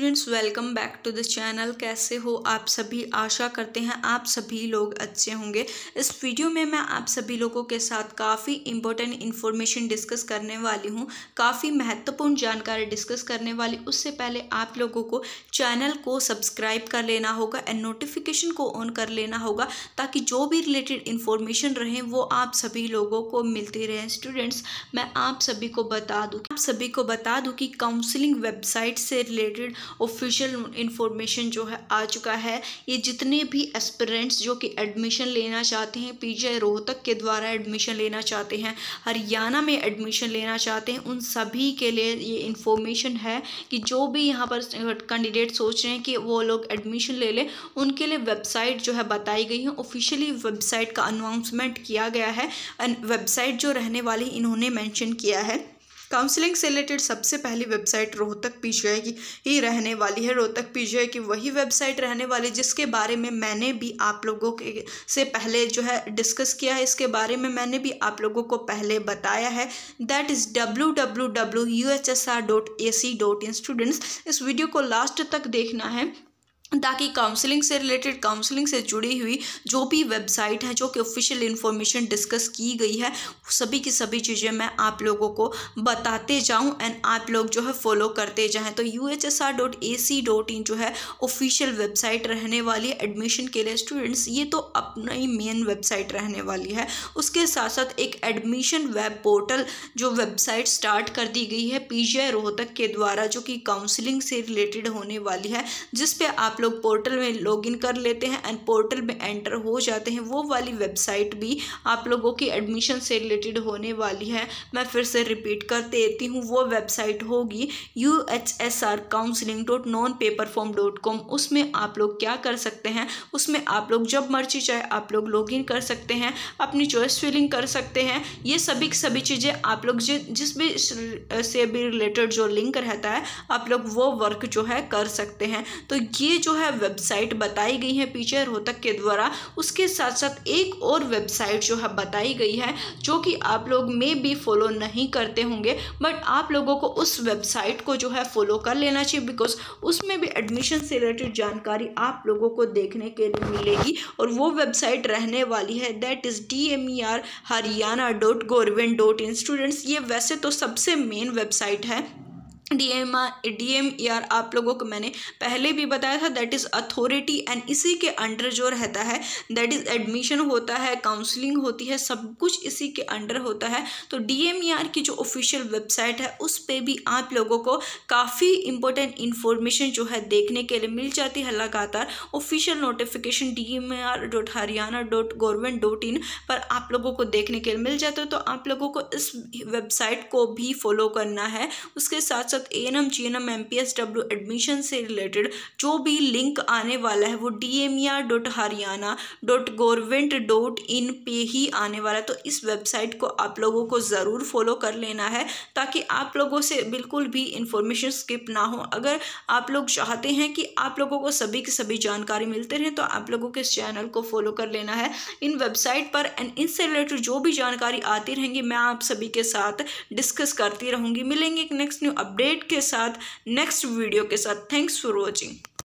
students welcome back to this channel कैसे हो आप सभी आशा करते हैं आप सभी लोग अच्छे होंगे इस वीडियो में मैं आप सभी लोगों के साथ काफ़ी इम्पोर्टेंट इन्फॉर्मेशन डिस्कस करने वाली हूं काफ़ी महत्वपूर्ण जानकारी डिस्कस करने वाली उससे पहले आप लोगों को चैनल को सब्सक्राइब कर लेना होगा एंड नोटिफिकेशन को ऑन कर लेना होगा ताकि जो भी रिलेटेड इन्फॉर्मेशन रहे वो आप सभी लोगों को मिलती रहे स्टूडेंट्स मैं आप सभी को बता दूँ आप सभी को बता दूँ कि काउंसिलिंग वेबसाइट से रिलेटेड ऑफिशियल इन्फॉर्मेशन जो है आ चुका है ये जितने भी एस्पिरेंट्स जो कि एडमिशन लेना चाहते हैं आई रोहतक के द्वारा एडमिशन लेना चाहते हैं हरियाणा में एडमिशन लेना चाहते हैं उन सभी के लिए ये इन्फॉर्मेशन है कि जो भी यहाँ पर कैंडिडेट सोच रहे हैं कि वो लोग एडमिशन ले लें उनके लिए वेबसाइट जो है बताई गई है ऑफिशियली वेबसाइट का अनाउंसमेंट किया गया है वेबसाइट जो रहने वाली इन्होंने मैंशन किया है काउंसलिंग से रिलेटेड सबसे पहली वेबसाइट रोहतक पीजीआई की ही रहने वाली है रोहतक पीजीआई की वही वेबसाइट रहने वाली जिसके बारे में मैंने भी आप लोगों के से पहले जो है डिस्कस किया है इसके बारे में मैंने भी आप लोगों को पहले बताया है that is W W W U H S R dot A C dot in students इस वीडियो को लास्ट तक देखना है ताकि काउंसलिंग से रिलेटेड काउंसलिंग से जुड़ी हुई जो भी वेबसाइट है जो कि ऑफिशियल इन्फॉर्मेशन डिस्कस की गई है सभी की सभी चीज़ें मैं आप लोगों को बताते जाऊं एंड आप लोग जो है फॉलो करते जाएं तो U H S R dot A C dot in जो है ऑफिशियल वेबसाइट रहने वाली है एडमिशन के लिए स्टूडेंट्स ये तो अपना ही मेन वेबसाइट रहने वाली है उसके साथ साथ एक एडमिशन वेब पोर्टल जो वेबसाइट स्टार्ट कर दी गई है पी जी आई रोहतक के द्वारा जो कि काउंसलिंग से रिलेटेड होने वाली है जिसपे आप लोग पोर्टल में लॉगिन कर लेते हैं एंड पोर्टल में एंटर हो जाते हैं वो वाली वेबसाइट भी आप लोगों की एडमिशन से रिलेटेड होने वाली है मैं फिर से रिपीट कर देती हूँ वो वेबसाइट होगी U H S R counselling dot non paper form dot com उसमें आप लोग क्या कर सकते हैं उसमें आप लोग जब मर्जी चाहे आप लोग लॉग इन कर सकते हैं अपनी चॉइस फिलिंग कर सकते हैं ये सभी सभी चीज़ें आप लोग जि, जिस भी से भी रिलेटेड जो लिंक रहता है आप लोग वो वर्क जो है कर सकते हैं तो ये जो जो है वेबसाइट बताई गई है पीछे रोहतक के द्वारा उसके साथ साथ एक और वेबसाइट जो है बताई गई है जो कि आप लोग मे भी फॉलो नहीं करते होंगे बट आप लोगों को उस वेबसाइट को जो है फॉलो कर लेना चाहिए बिकॉज उसमें भी एडमिशन से रिलेटेड जानकारी आप लोगों को देखने के लिए मिलेगी और वो वेबसाइट रहने वाली है that is D M E R Haryana dot government dot in students ये वैसे तो सबसे मेन वेबसाइट है D M R D M E R आप लोगों को मैंने पहले भी बताया था दैट इज़ अथॉरिटी एंड इसी के अंडर जो रहता है दैट इज़ एडमिशन होता है काउंसलिंग होती है सब कुछ इसी के अंडर होता है तो डी एम ई आर की जो ऑफिशियल वेबसाइट है उस पर भी आप लोगों को काफ़ी इंपॉर्टेंट इन्फॉर्मेशन जो है देखने के लिए मिल जाती है लगातार official notification D M E R dot Haryana dot government dot in पर आप लोगों को देखने के लिए मिल जाता है तो आप लोगों को इस वेबसाइट को भी फॉलो करना है उसके साथ साथ साथ A N M G N M M P S W admission से रिलेटेड जो भी लिंक आने वाला है वो D M E R dot Haryana dot government dot in पे ही आने वाला है तो इस वेबसाइट को आप लोगों को ज़रूर फॉलो कर लेना है ताकि आप लोगों से बिल्कुल भी इंफॉर्मेशन स्किप ना हो अगर आप लोग चाहते हैं कि आप लोगों को सभी की सभी जानकारी मिलते रहे तो आप लोगों के इस चैनल को फॉलो कर लेना है इन वेबसाइट पर एंड इनसे रिलेटेड जो भी जानकारी आती रहेंगी मैं आप सभी के साथ डिस्कस करती रहूँगी मिलेंगे एक नेक्स्ट न्यू अपडेट अपडेट के साथ नेक्स्ट वीडियो के साथ थैंक्स फॉर वॉचिंग